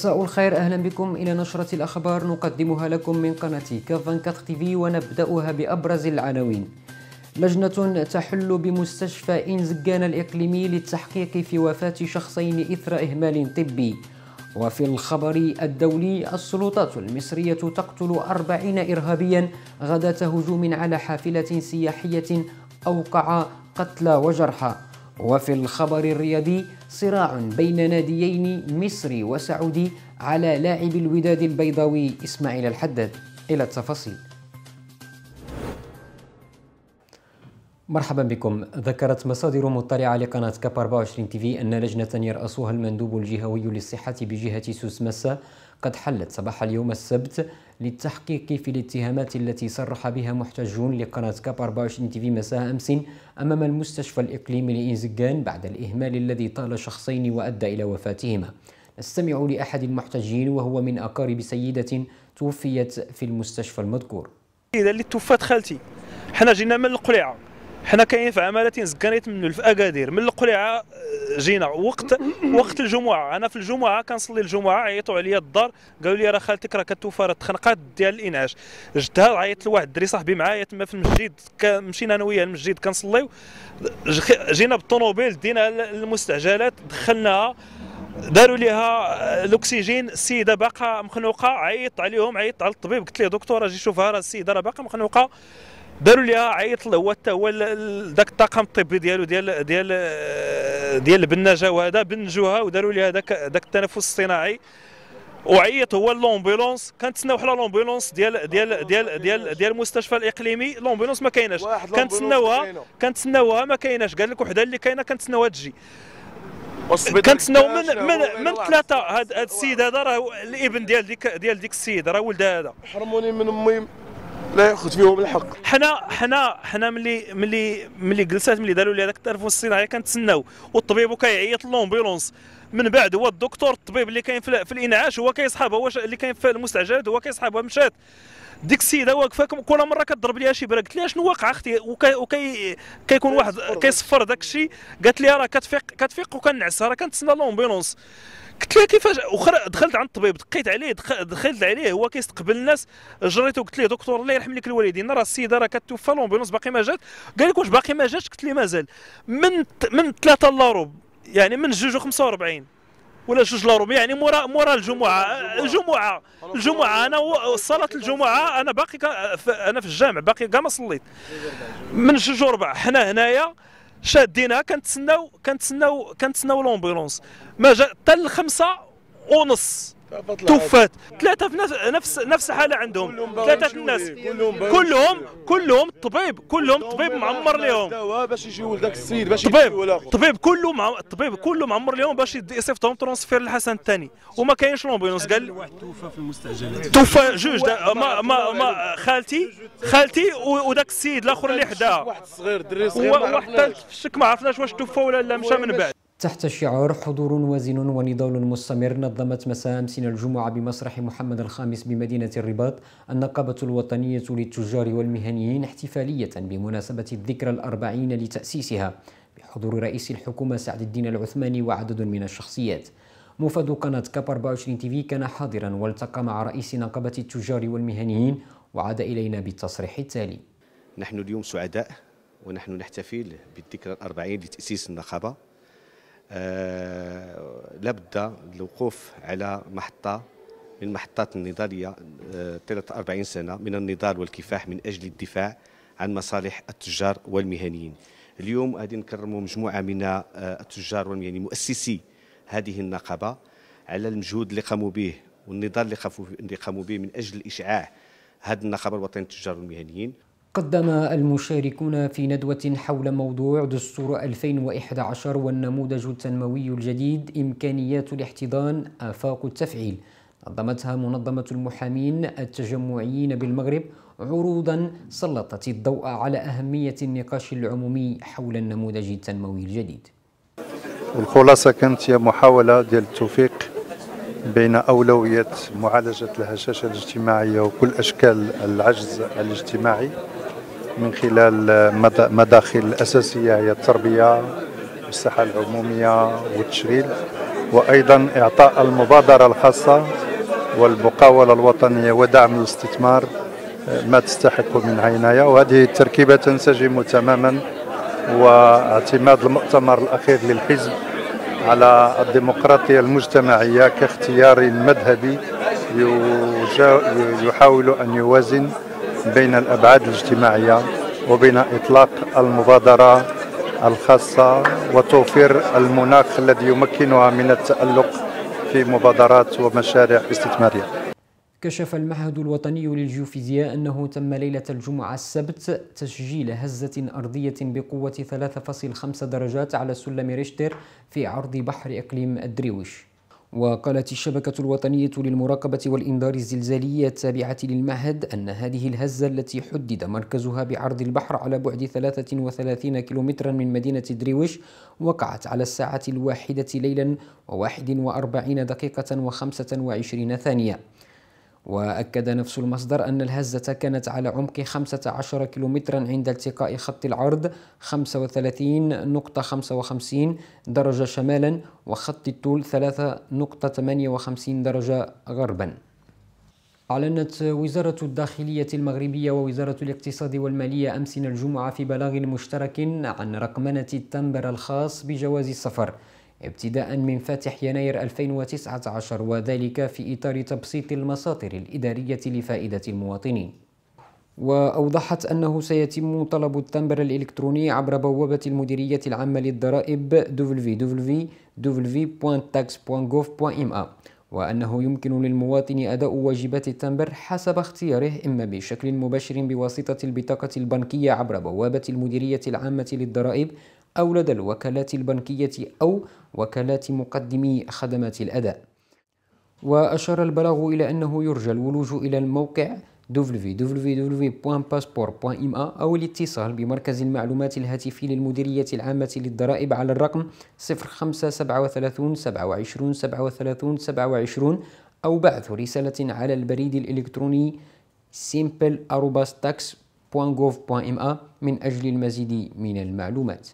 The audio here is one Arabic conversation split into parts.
مساء الخير أهلا بكم إلى نشرة الأخبار نقدمها لكم من قناة كافان تي تيفي ونبدأها بأبرز العناوين لجنة تحل بمستشفى إنزجان الإقليمي للتحقيق في وفاة شخصين إثر إهمال طبي وفي الخبر الدولي السلطات المصرية تقتل أربعين إرهابيا غداة هجوم على حافلة سياحية أوقع قتلى وجرحى وفي الخبر الرياضي صراع بين ناديين مصري وسعودي على لاعب الوداد البيضاوي إسماعيل الحداد إلى التفاصيل مرحبا بكم ذكرت مصادر مطلعة لقناة كاب 24 تي في أن لجنة يرأسها المندوب الجهوي للصحة بجهة سوس مسا قد حلت صباح اليوم السبت للتحقيق في الاتهامات التي صرح بها محتجون لقناة كاب 24 تيفي مساء أمس أمام المستشفى الإقليمي لإنزجان بعد الإهمال الذي طال شخصين وأدى إلى وفاتهما نستمع لأحد المحتجين وهو من أقارب سيدة توفيت في المستشفى المذكور إذا اللي توفات خالتي حنا جينا من القليعه حنا كاين في عمالة زكان من في اكادير من القليعه آه، جينا وقت وقت الجمعه انا في الجمعه كنصلي الجمعه عيطوا عليا الدار قالوا لي راه خالتك راه كتوفى راه تخنقات ديال الانعاش جدها عيطت لواحد الدري صاحبي معايا تما في المسجد مشينا انا وياه المسجد كنصليو جينا بالطوموبيل دينا المستعجلات دخلناها داروا ليها آه، الاكسجين السيده باقا مخنوقه عيطت عليهم عيطت على الطبيب قلت ليه دكتور اجي شوفها راه السيده راه باقا مخنوقه داروا ليها عيط هو حتى هو ذاك الطاقم الطبي ديالو ديال ديال ديال البناجه وهذا بنجوها وداروا ليها ذاك ذاك التنفس الصناعي وعيط هو لومبيلونس كنتسناو حنا لومبيلونس ديال ديال ديال ديال ديال المستشفى الاقليمي لومبيلونس ما كايناش كنتسناوها كنتسناوها ما كايناش قال لك وحده اللي كاينه كنتسناوها تجي كنتسناو من من من ثلاثه هذا السيد هذا راه الابن ديال ديك ديال ديك السيد راه ولد هذا حرموني من امي لا ياخذ فيهم الحق حنا حنا حنا ملي ملي ملي جلسات ملي داروا لي هذاك التلفون الصناعي كنتسناو والطبيب وكيعيط لومبيلونس من بعد هو الدكتور الطبيب اللي كاين في الانعاش هو كيصحابها هو اللي كاين في المستعجلات هو كيصحابها مشات ديك السيده واقفه كل مره كضرب ليها شي بره قلت لها شنو واقع اختي وكي, وكي كيكون واحد كيصفر داك الشيء قالت لي راه كتفيق كتفيق وكنعس راه كنتسنى لومبيلونس قلت لها كيفاش وخر... دخلت عند الطبيب دقيت عليه دخ... دخلت عليه هو كيستقبل الناس جريته قلت له دكتور الله يرحم لك الوالدين راه السيده راه كتوفى لومبيلونس باقي ما جات قال لك واش باقي ما جاتش قلت له مازال من من 3 الا ربع يعني من جوج وخمسة 45 ولا جوج ربع يعني مورا مورا الجمعه الجمعه الجمعه انا صلاه الجمعه انا باقي انا في الجامع باقي كاع ما صليت من جوج وربع حنا هنايا شادينها كنتسناو كنتسناو كنتسناو لومبيلونس ما جا حتى الخمسة ونص توفات ثلاثه في نفس نفس الحاله عندهم ثلاثه الناس كلهم كلهم الطبيب كلهم الطبيب معمر لهم باش يجي ولدك السيد باش الطبيب الطبيب كله مع... الطبيب كله معمر لهم باش يصيفطهم ترونسفير للحسن الثاني وما كاينش لومبيلونس قال توفى في المستعجلات توفى جوج ما ما ما خالتي خالتي وذاك السيد الاخر اللي حداها واحد صغير دري صغير واحد في الشك ما عرفناش واش توفى ولا لا مشى من بعد تحت شعار حضور وزن ونضال مستمر نظمت مساء أمسنا الجمعة بمسرح محمد الخامس بمدينة الرباط النقابة الوطنية للتجار والمهنيين احتفالية بمناسبة الذكرى الأربعين لتأسيسها بحضور رئيس الحكومة سعد الدين العثماني وعدد من الشخصيات موفد قناة كاب 24 تيفي كان حاضرا والتقى مع رئيس نقابة التجار والمهنيين وعاد إلينا بالتصريح التالي نحن اليوم سعداء ونحن نحتفل بالذكرى الأربعين لتأسيس النقابة آه، لابد الوقوف على محطة من محطات النضالية 43 آه، سنة من النضال والكفاح من أجل الدفاع عن مصالح التجار والمهنيين اليوم غادي نكرموا مجموعة من آه، التجار والمهنيين مؤسسي هذه النقابة على المجهود اللي قاموا به والنضال اللي قاموا به من أجل إشعاع هذه النقابة الوطنية للتجار والمهنيين قدم المشاركون في ندوة حول موضوع دستور 2011 والنموذج التنموي الجديد إمكانيات الاحتضان آفاق التفعيل نظمتها منظمة المحامين التجمعيين بالمغرب عروضا سلطت الضوء على أهمية النقاش العمومي حول النموذج التنموي الجديد الخلاصة كانت هي محاولة ديال التوفيق بين أولوية معالجة الهشاشة الاجتماعية وكل أشكال العجز الاجتماعي من خلال مداخل أساسية هي التربية والصحة العمومية والتشغيل وأيضا إعطاء المبادرة الخاصة والمقاولة الوطنية ودعم الاستثمار آه، ما تستحق من عناية وهذه التركيبة تنسجم تماما واعتماد المؤتمر الأخير للحزب على الديمقراطية المجتمعية كاختيار مذهبي يحاول أن يوازن بين الأبعاد الاجتماعية وبين إطلاق المبادرة الخاصة وتوفير المناخ الذي يمكنها من التألق في مبادرات ومشاريع استثمارية كشف المعهد الوطني للجيوفيزياء أنه تم ليلة الجمعة السبت تسجيل هزة أرضية بقوة 3.5 درجات على سلم ريشتر في عرض بحر إقليم الدريوش وقالت الشبكة الوطنية للمراقبة والإنذار الزلزالي التابعة للمعهد أن هذه الهزة التي حدد مركزها بعرض البحر على بعد 33 كيلومترا من مدينة درويش وقعت على الساعة الواحدة ليلا و41 دقيقة و25 ثانية وأكد نفس المصدر أن الهزة كانت على عمق 15 كيلومترا عند التقاء خط العرض 35.55 درجة شمالا وخط الطول 3.58 درجة غربا أعلنت وزارة الداخلية المغربية ووزارة الاقتصاد والمالية أمس الجمعة في بلاغ مشترك عن رقمنة التمبر الخاص بجواز السفر ابتداء من فاتح يناير 2019 وذلك في إطار تبسيط المساطر الإدارية لفائدة المواطنين وأوضحت أنه سيتم طلب التمبر الإلكتروني عبر بوابة المديرية العامة للضرائب www.tax.gov.ma وأنه يمكن للمواطن أداء واجبات التمبر حسب اختياره إما بشكل مباشر بواسطة البطاقة البنكية عبر بوابة المديرية العامة للضرائب أو لدى الوكالات البنكية أو وكالات مقدمي خدمات الأداء وأشار البلاغ إلى أنه يرجى الولوج إلى الموقع www.passport.ma أو الاتصال بمركز المعلومات الهاتفي للمديرية العامة للضرائب على الرقم 0537 27 37 27 أو بعث رسالة على البريد الإلكتروني simple.tax.gov.ma من أجل المزيد من المعلومات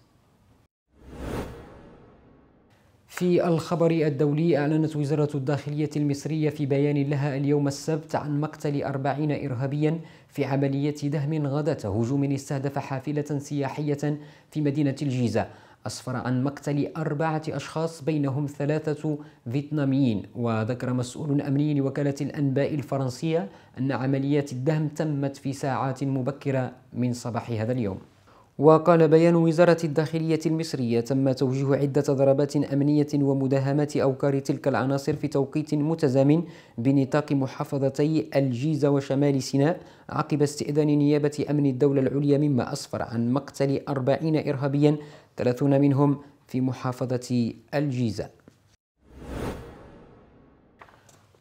في الخبر الدولي أعلنت وزارة الداخلية المصرية في بيان لها اليوم السبت عن مقتل أربعين إرهابيا في عملية دهم غدا هجوم استهدف حافلة سياحية في مدينة الجيزة أسفر عن مقتل أربعة أشخاص بينهم ثلاثة فيتناميين وذكر مسؤول أمني لوكالة الأنباء الفرنسية أن عمليات الدهم تمت في ساعات مبكرة من صباح هذا اليوم وقال بيان وزارة الداخلية المصرية تم توجيه عدة ضربات أمنية ومداهمات أوكار تلك العناصر في توقيت متزامن بنطاق محافظتي الجيزة وشمال سيناء عقب استئذان نيابة أمن الدولة العليا مما أسفر عن مقتل أربعين إرهابيا ثلاثون منهم في محافظة الجيزة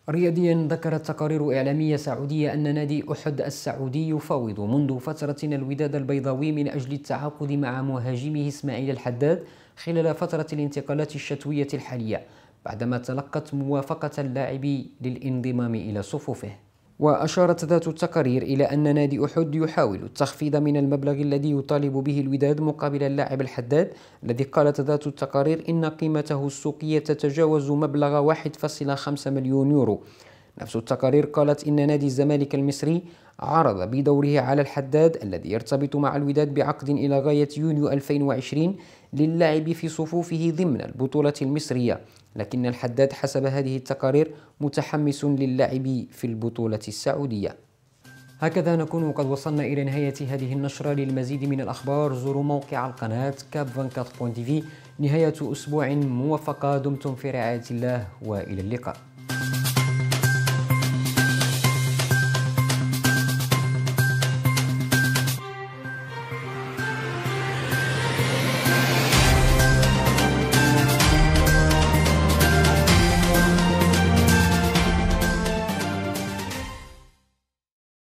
رياضيا ذكرت تقارير إعلامية سعودية أن نادي أحد السعودي يفاوض منذ فترة الوداد البيضاوي من أجل التعاقد مع مهاجمه إسماعيل الحداد خلال فترة الانتقالات الشتوية الحالية بعدما تلقت موافقة اللاعب للانضمام إلى صفوفه وأشارت ذات التقارير إلى أن نادي أحد يحاول التخفيض من المبلغ الذي يطالب به الوداد مقابل اللاعب الحداد الذي قالت ذات التقارير إن قيمته السوقية تتجاوز مبلغ 1.5 مليون يورو نفس التقارير قالت إن نادي الزمالك المصري عرض بدوره على الحداد الذي يرتبط مع الوداد بعقد إلى غاية يونيو 2020 للعب في صفوفه ضمن البطولة المصرية لكن الحداد حسب هذه التقارير متحمس للعب في البطولة السعودية هكذا نكون قد وصلنا إلى نهاية هذه النشرة للمزيد من الأخبار زوروا موقع القناة كاب كاب24.tv نهاية أسبوع موفقة دمتم في رعاية الله وإلى اللقاء